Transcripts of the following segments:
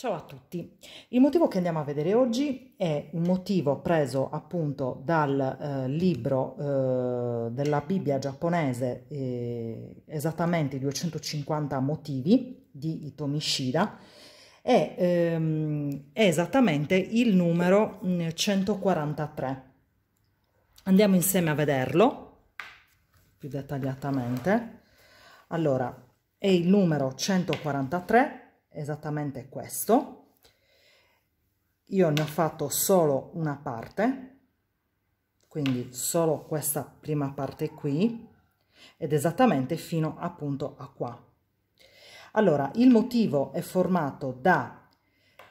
Ciao a tutti, il motivo che andiamo a vedere oggi è un motivo preso appunto dal eh, libro eh, della Bibbia giapponese, eh, esattamente 250 motivi di Itomishida, e, ehm, è esattamente il numero 143. Mm, andiamo insieme a vederlo più dettagliatamente. Allora, è il numero 143 esattamente questo io ne ho fatto solo una parte quindi solo questa prima parte qui ed esattamente fino appunto a qua allora il motivo è formato da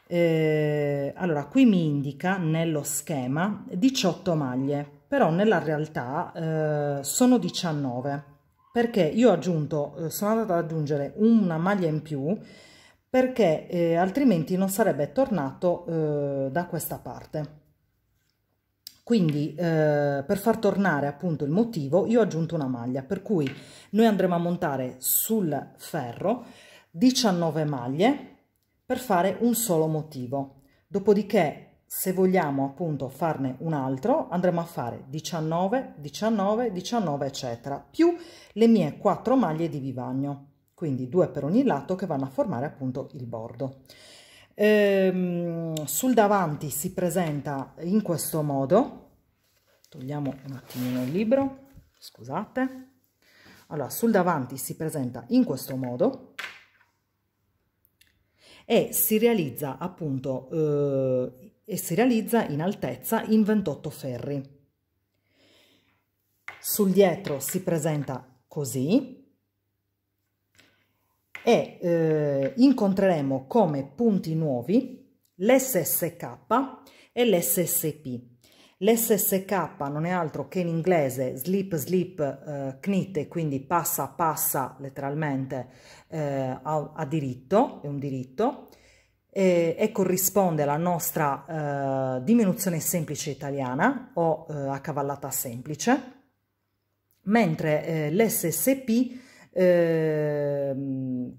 eh, allora qui mi indica nello schema 18 maglie però nella realtà eh, sono 19 perché io ho aggiunto eh, sono andata ad aggiungere una maglia in più perché eh, altrimenti non sarebbe tornato eh, da questa parte. Quindi eh, per far tornare appunto il motivo io ho aggiunto una maglia, per cui noi andremo a montare sul ferro 19 maglie per fare un solo motivo. Dopodiché se vogliamo appunto farne un altro andremo a fare 19 19 19 eccetera più le mie 4 maglie di vivagno quindi due per ogni lato che vanno a formare appunto il bordo. Ehm, sul davanti si presenta in questo modo, togliamo un attimino il libro, scusate, allora sul davanti si presenta in questo modo e si realizza appunto eh, e si realizza in altezza in 28 ferri. Sul dietro si presenta così e eh, incontreremo come punti nuovi l'SSK e l'SSP. L'SSK non è altro che in inglese slip slip eh, knit, quindi passa passa letteralmente eh, a, a, diritto, è un diritto, e, e corrisponde alla nostra eh, diminuzione semplice italiana o eh, accavallata semplice, mentre eh, l'SSP eh,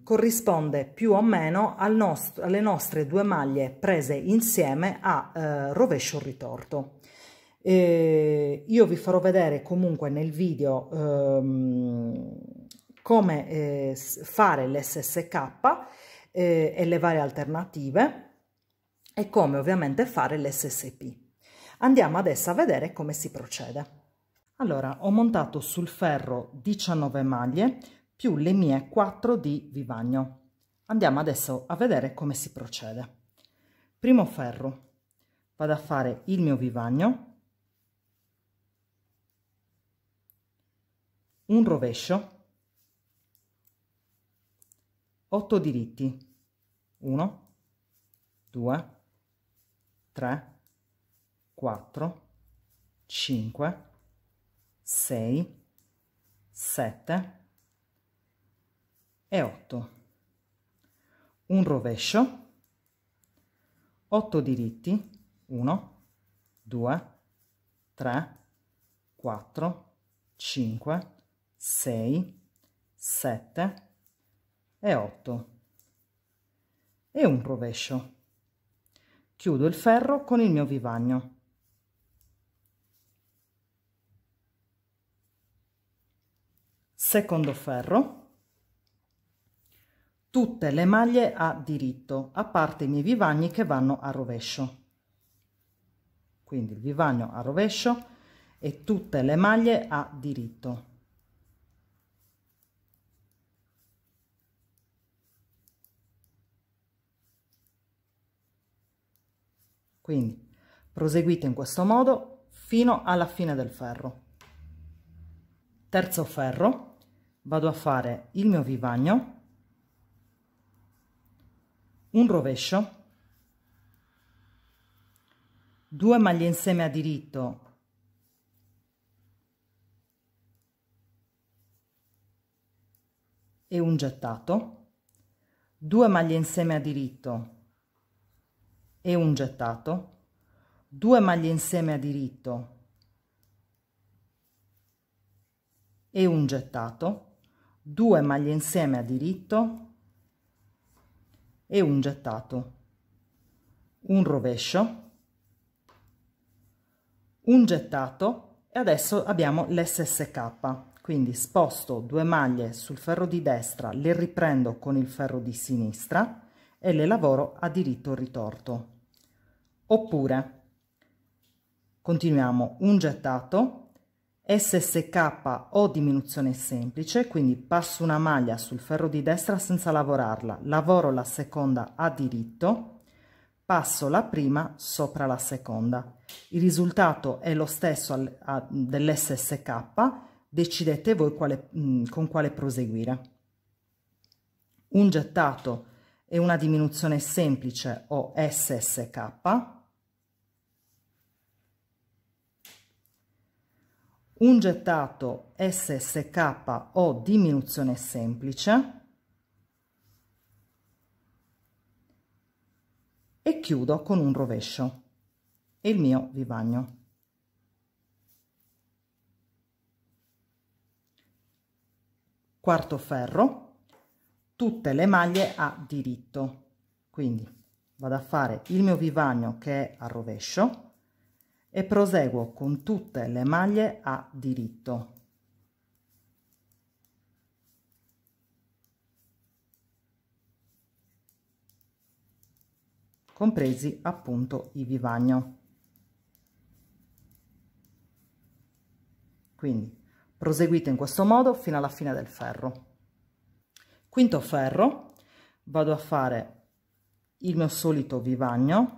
corrisponde più o meno al nost alle nostre due maglie prese insieme a eh, rovescio ritorto. Eh, io vi farò vedere comunque nel video ehm, come eh, fare l'SSK eh, e le varie alternative e come ovviamente fare l'SSP. Andiamo adesso a vedere come si procede. Allora, ho montato sul ferro 19 maglie, più le mie 4 di vivagno. Andiamo adesso a vedere come si procede. Primo ferro, vado a fare il mio vivagno, un rovescio, 8 diritti, 1, 2, 3, 4, 5, 6, 7, e 8 un rovescio 8 diritti 1 2 3 4 5 6 7 e 8 e un rovescio chiudo il ferro con il mio vivagno secondo ferro Tutte le maglie a diritto, a parte i miei vivagni che vanno a rovescio. Quindi il vivagno a rovescio e tutte le maglie a diritto. Quindi proseguite in questo modo fino alla fine del ferro. Terzo ferro, vado a fare il mio vivagno un rovescio, due maglie insieme a diritto e un gettato, due maglie insieme a diritto e un gettato, due maglie insieme a diritto e un gettato, due maglie insieme a diritto e un gettato, un rovescio, un gettato e adesso abbiamo l'SSK. Quindi sposto due maglie sul ferro di destra, le riprendo con il ferro di sinistra e le lavoro a diritto ritorto. Oppure continuiamo un gettato SSK o diminuzione semplice, quindi passo una maglia sul ferro di destra senza lavorarla, lavoro la seconda a diritto, passo la prima sopra la seconda. Il risultato è lo stesso dell'SSK, decidete voi quale, mh, mm, con quale proseguire. Un gettato e una diminuzione semplice o SSK, un gettato SSK o diminuzione semplice e chiudo con un rovescio e il mio vivagno. Quarto ferro, tutte le maglie a diritto, quindi vado a fare il mio vivagno che è a rovescio e proseguo con tutte le maglie a diritto. compresi appunto i vivagno. Quindi proseguite in questo modo fino alla fine del ferro. Quinto ferro, vado a fare il mio solito vivagno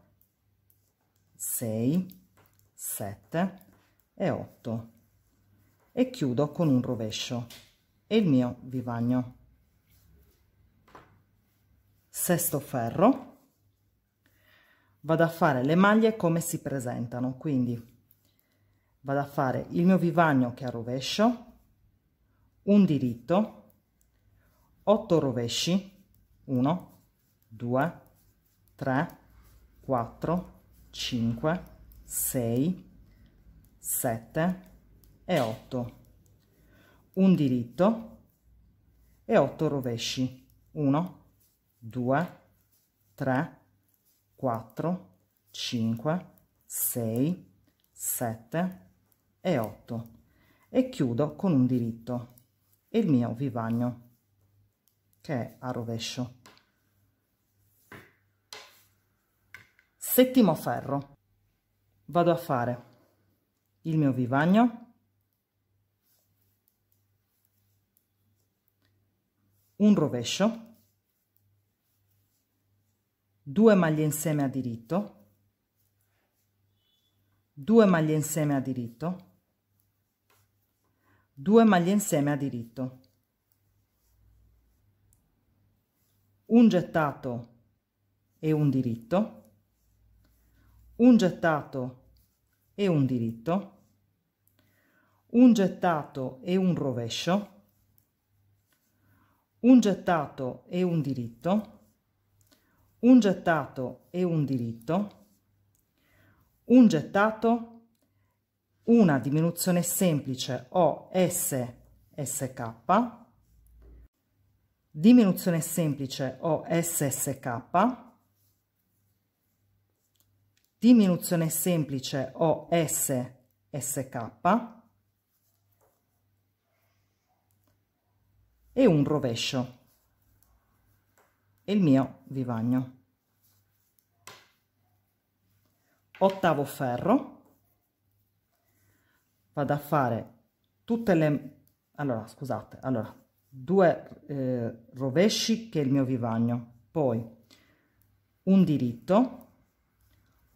6 7 e 8 e chiudo con un rovescio e il mio vivagno sesto ferro vado a fare le maglie come si presentano quindi vado a fare il mio vivagno che è a rovescio un diritto 8 rovesci 1 2 3 4 5, 6, 7 e 8. Un diritto e 8 rovesci. 1, 2, 3, 4, 5, 6, 7 e 8 e chiudo con un diritto e il mio vivagno che è a rovescio Settimo ferro. Vado a fare il mio vivagno, un rovescio, due maglie insieme a diritto, due maglie insieme a diritto, due maglie insieme a diritto, un gettato e un diritto, un gettato e un diritto, un gettato e un rovescio, un gettato e un diritto, un gettato e un diritto, un gettato, una diminuzione semplice o S, SK, diminuzione semplice o SSK, diminuzione semplice o S, SK e un rovescio e il mio vivagno. Ottavo ferro, vado a fare tutte le... allora scusate, allora due eh, rovesci che è il mio vivagno, poi un diritto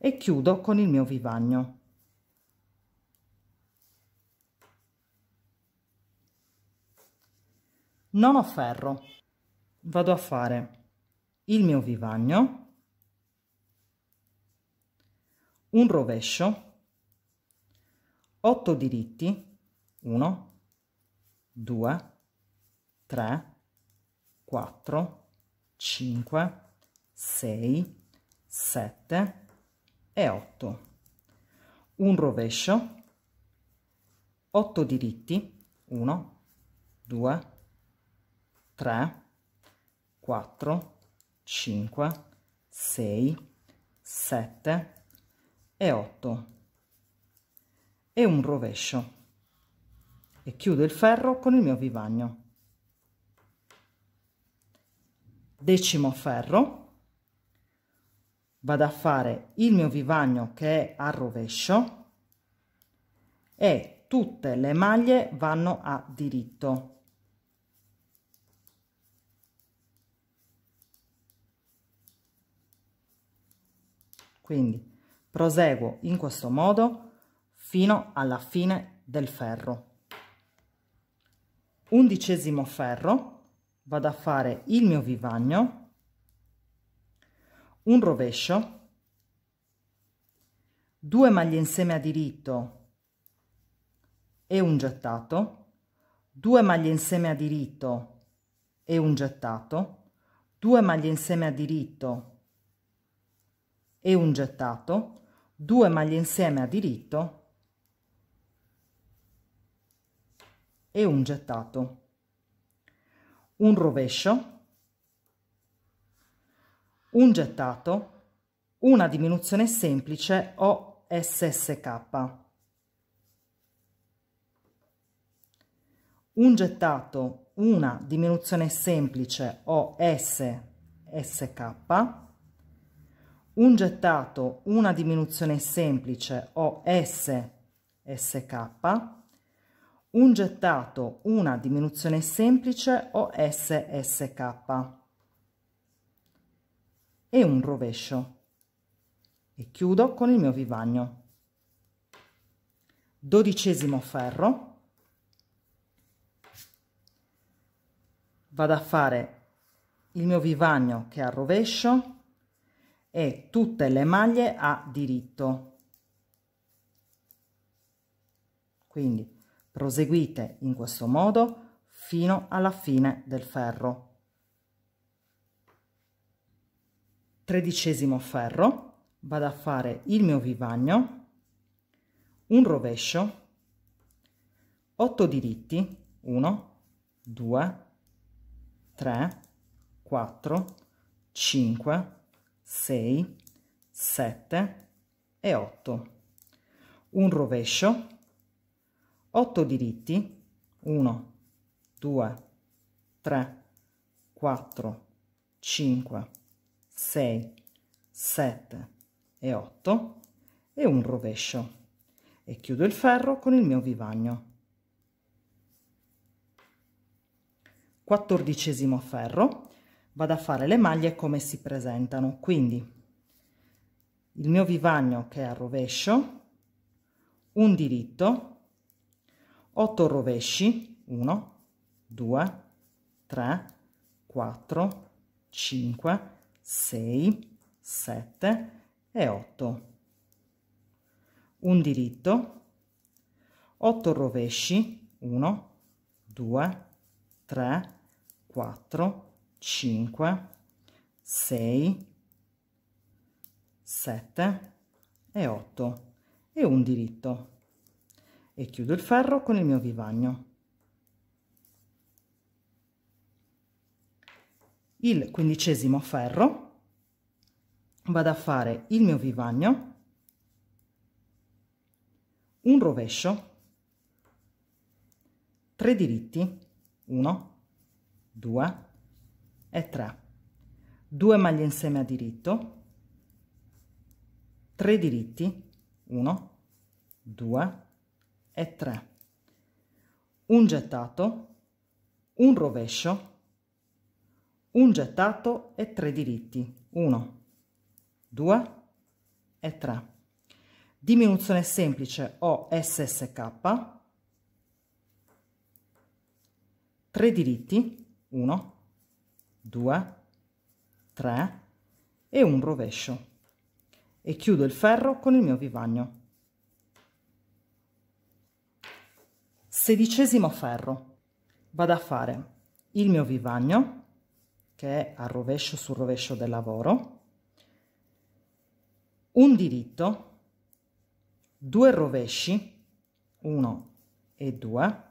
e chiudo con il mio vivagno. Non ho ferro, vado a fare il mio vivagno, un rovescio, 8 diritti, 1, 2, 3, 4, 5, 6, 7, e 8 un rovescio 8 diritti 1 2 3 4 5 6 7 e 8 e un rovescio e chiudo il ferro con il mio vivagno decimo ferro vado a fare il mio vivagno che è a rovescio e tutte le maglie vanno a diritto quindi proseguo in questo modo fino alla fine del ferro undicesimo ferro vado a fare il mio vivagno un rovescio, 2 maglie insieme a diritto e un gettato, 2 maglie insieme a diritto e un gettato, 2 maglie insieme a diritto e un gettato, 2 maglie insieme a diritto e un gettato, un rovescio, un gettato, una diminuzione semplice o SSK. Un gettato, una diminuzione semplice o SSK. Un gettato, una diminuzione semplice o SSK. Un gettato, una diminuzione semplice o SSK e un rovescio e chiudo con il mio vivagno dodicesimo ferro vado a fare il mio vivagno che è a rovescio e tutte le maglie a diritto quindi proseguite in questo modo fino alla fine del ferro tredicesimo ferro, vado a fare il mio vivagno, un rovescio, 8 diritti, 1, 2, 3, 4, 5, 6, 7 e 8. Un rovescio, 8 diritti, 1, 2, 3, 4, 5, 6 7 e 8 e un rovescio e chiudo il ferro con il mio vivagno quattordicesimo ferro vado a fare le maglie come si presentano quindi il mio vivagno che è a rovescio un diritto 8 rovesci 1 2 3 4 5 6, 7 e 8. Un diritto, 8 rovesci, 1, 2, 3, 4, 5, 6, 7 e 8 e un diritto. E chiudo il ferro con il mio vivagno. il quindicesimo ferro, vado a fare il mio vivagno, un rovescio, 3 diritti, 1, 2 e 3, 2 maglie insieme a diritto, 3 diritti, 1, 2 e 3, un gettato, un rovescio, un gettato e tre diritti 1 2 e 3 diminuzione semplice o ssk 3 diritti 1 2 3 e un rovescio e chiudo il ferro con il mio vivagno sedicesimo ferro vado a fare il mio vivagno che è al rovescio sul rovescio del lavoro, un diritto, due rovesci, 1 e 2,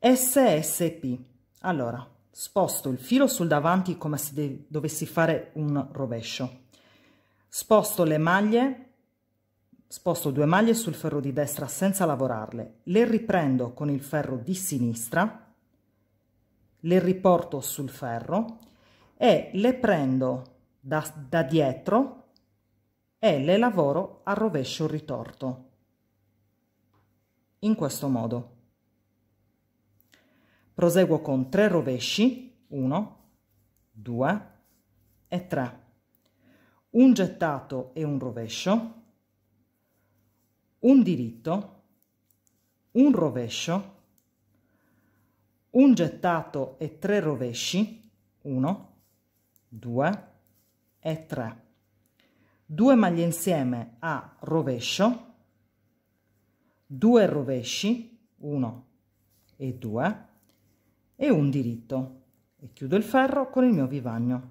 SSP. Allora, sposto il filo sul davanti come se dovessi fare un rovescio. Sposto le maglie sposto due maglie sul ferro di destra senza lavorarle, le riprendo con il ferro di sinistra le riporto sul ferro e le prendo da, da dietro e le lavoro a rovescio ritorto in questo modo proseguo con 3 rovesci 1 2 e 3 un gettato e un rovescio un diritto un rovescio un gettato e tre rovesci, 1, 2 e 3, Due maglie insieme a rovescio, due rovesci, 1 e 2 e un diritto e chiudo il ferro con il mio vivagno.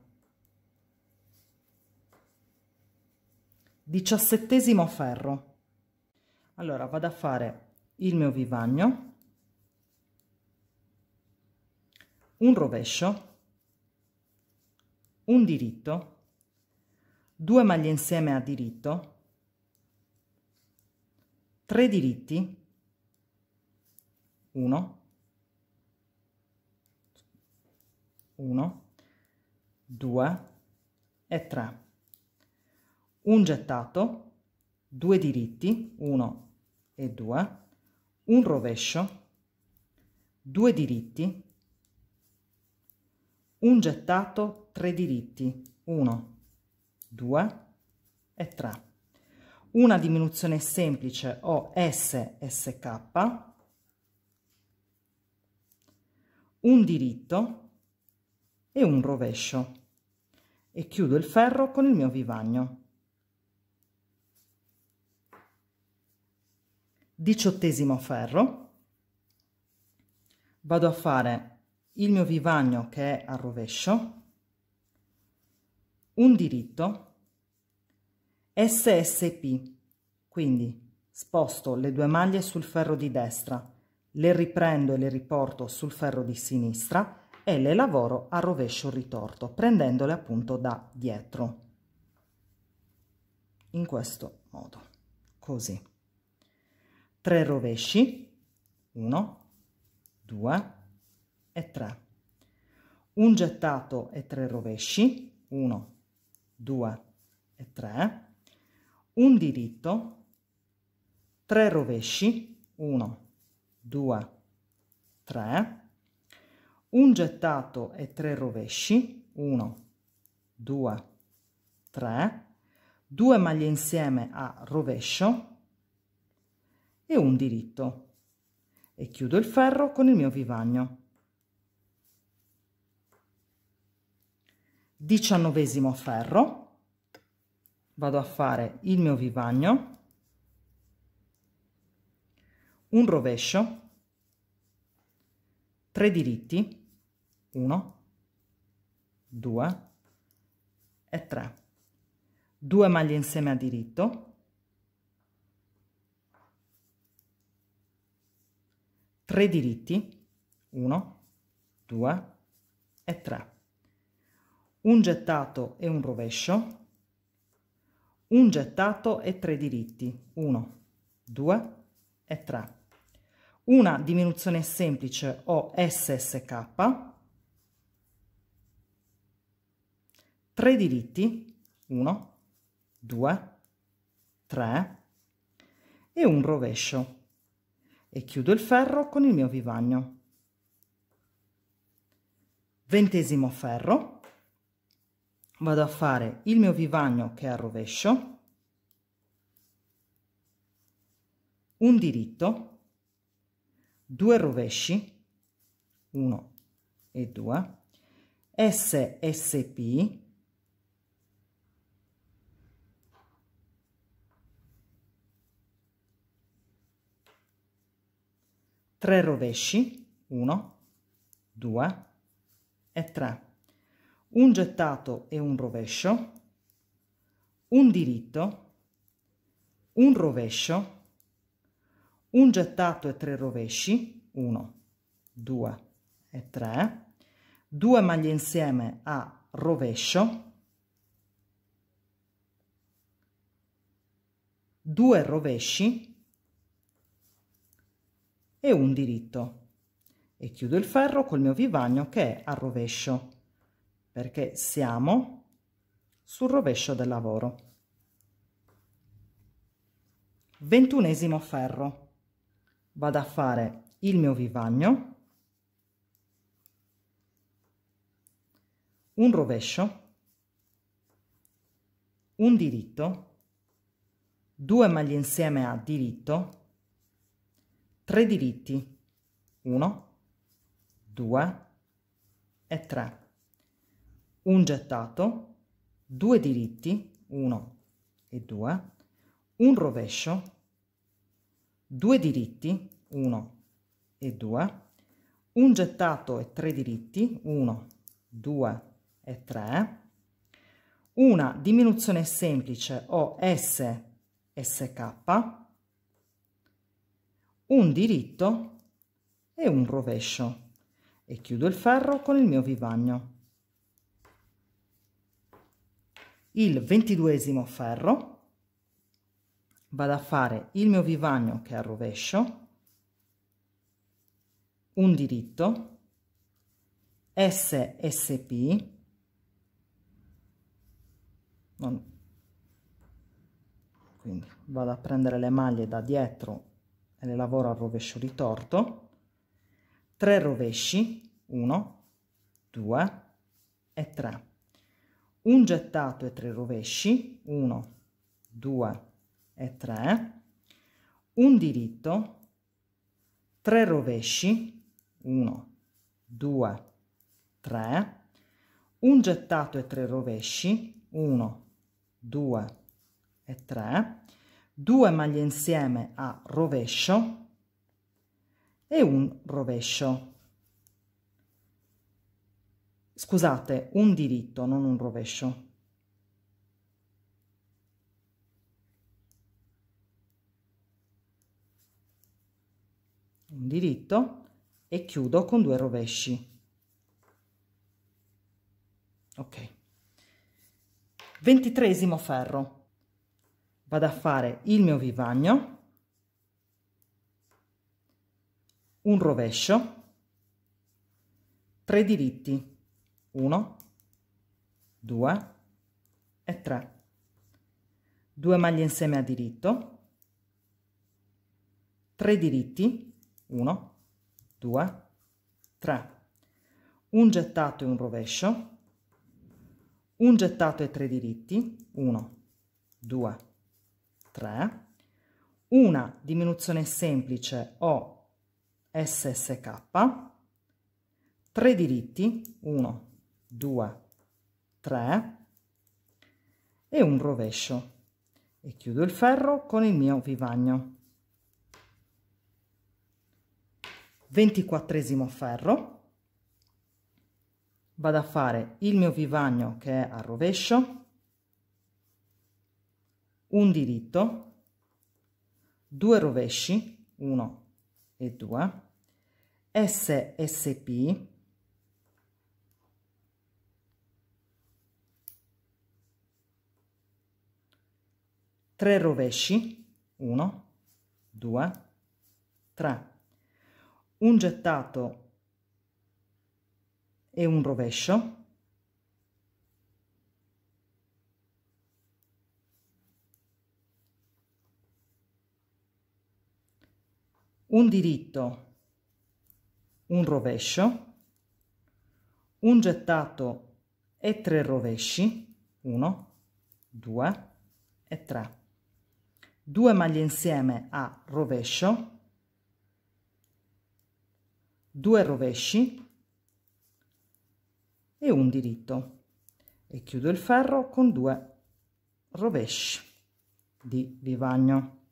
Diciassettesimo ferro. Allora vado a fare il mio vivagno un rovescio, un diritto, due maglie insieme a diritto, tre diritti, uno, 1, 2 e tre, un gettato, due diritti, uno e due, un rovescio, due diritti, un gettato, tre diritti, 1, 2 e 3. Una diminuzione semplice o SSK, un diritto e un rovescio e chiudo il ferro con il mio vivagno. Diciottesimo ferro, vado a fare il mio vivagno che è a rovescio, un diritto, SSP, quindi sposto le due maglie sul ferro di destra, le riprendo e le riporto sul ferro di sinistra e le lavoro a rovescio ritorto, prendendole appunto da dietro, in questo modo, così. 3 rovesci, 1, 2, e 3 un gettato e tre rovesci 1 2 e 3 un diritto 3 rovesci 1 2 3 un gettato e tre rovesci 1 2 3 Due maglie insieme a rovescio e un diritto e chiudo il ferro con il mio vivagno diciannovesimo ferro vado a fare il mio vivagno un rovescio 3 diritti 1 2 e 3 2 maglie insieme a diritto 3 diritti 1 2 e 3 un gettato e un rovescio, un gettato e tre diritti, 1, 2 e 3, una diminuzione semplice o SSK, tre diritti, 1, 2, 3 e un rovescio e chiudo il ferro con il mio vivagno. Ventesimo ferro, vado a fare il mio vivagno che è al rovescio un diritto due rovesci 1 e 2 ssp tre rovesci 1 2 e 3 un gettato e un rovescio, un diritto, un rovescio, un gettato e tre rovesci, 1, 2 e 3, due maglie insieme a rovescio, due rovesci e un diritto. E chiudo il ferro col mio vivagno che è a rovescio perché siamo sul rovescio del lavoro. Ventunesimo ferro. Vado a fare il mio vivagno, un rovescio, un diritto, due maglie insieme a diritto, tre diritti, uno, due e tre un gettato, due diritti, 1 e 2, un rovescio, due diritti, 1 e 2, un gettato e tre diritti, 1, 2 e 3, una diminuzione semplice o S, SK, un diritto e un rovescio e chiudo il ferro con il mio vivagno. il ventiduesimo ferro, vado a fare il mio vivagno che è al rovescio, un diritto, SSP, non, quindi vado a prendere le maglie da dietro e le lavoro al rovescio ritorto, 3 rovesci, uno, due e tre un gettato e tre rovesci, 1, 2 e 3, un diritto, tre rovesci, 1, 2, 3, un gettato e tre rovesci, 1, 2 e 3, 2 maglie insieme a rovescio e un rovescio. Scusate, un diritto, non un rovescio. Un diritto e chiudo con due rovesci. Ok. Ventitresimo ferro. Vado a fare il mio vivagno. Un rovescio. Tre diritti. 1, 2 e 3. Due maglie insieme a diritto, 3 diritti, 1, 2, 3. Un gettato e un rovescio, un gettato e tre diritti, 1, 2, 3. Una diminuzione semplice o SSK, 3 diritti, 1, 2 3 e un rovescio e chiudo il ferro con il mio vivagno ventiquattresimo ferro vado a fare il mio vivagno che è a rovescio un diritto due rovesci 1 e 2 ssp tre rovesci, 1, 2, 3, un gettato e un rovescio, un diritto, un rovescio, un gettato e tre rovesci, 1, 2 e 3. 2 maglie insieme a rovescio 2 rovesci e un diritto e chiudo il ferro con 2 rovesci di vivagno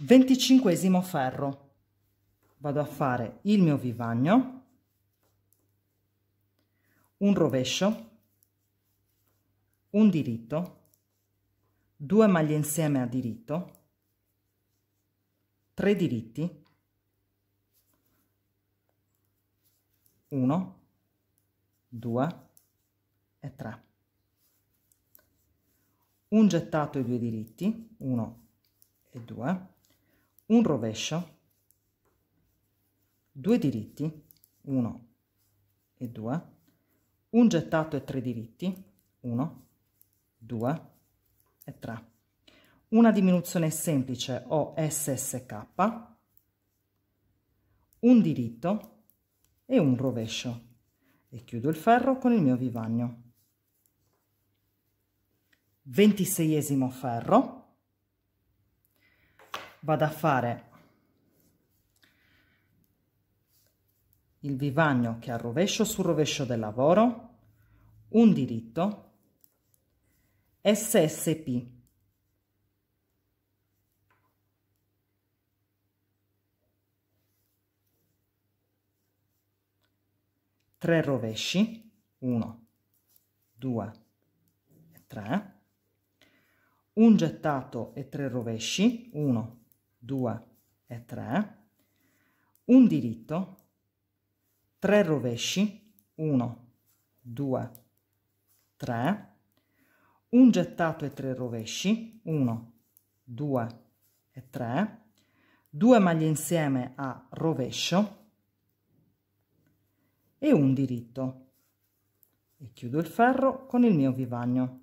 25 ferro vado a fare il mio vivagno un rovescio un diritto 2 maglie insieme a diritto 3 diritti 1 2 e 3 un gettato e due diritti 1 e 2 un rovescio 2 diritti 1 e 2 un gettato e 3 diritti 1 2 e 3. Una diminuzione semplice o SSK, un diritto e un rovescio. E chiudo il ferro con il mio vivagno. Ventiseiesimo ferro. Vado a fare il vivagno che ha rovescio sul rovescio del lavoro, un diritto e SSP. Tre rovesci, 1, 2, 3, un gettato e tre rovesci, 1, 2 e 3, un diritto, tre rovesci, 1, 2, 3, un gettato e tre rovesci 1 2 e 3 2 maglie insieme a rovescio e un diritto e chiudo il ferro con il mio vivagno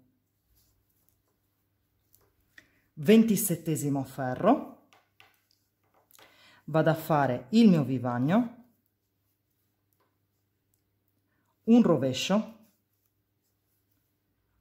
ventisettesimo ferro vado a fare il mio vivagno un rovescio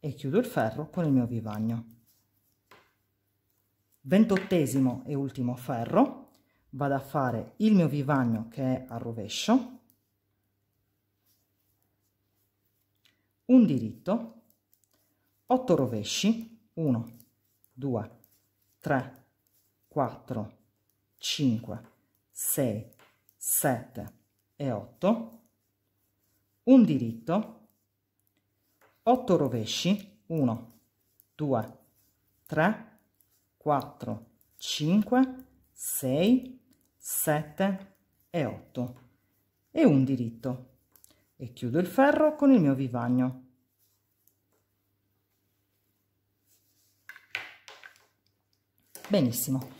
e chiudo il ferro con il mio vivagno ventottesimo e ultimo ferro vado a fare il mio vivagno che è a rovescio un diritto 8 rovesci 1 2 3 4 5 6 7 e 8 un diritto 8 rovesci 1 2 3 4 5 6 7 e 8 e un diritto e chiudo il ferro con il mio vivagno benissimo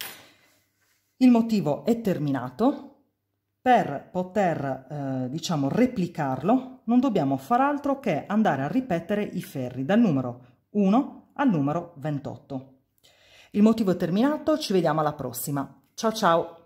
il motivo è terminato per poter eh, diciamo replicarlo non dobbiamo far altro che andare a ripetere i ferri dal numero 1 al numero 28. Il motivo è terminato, ci vediamo alla prossima. Ciao ciao!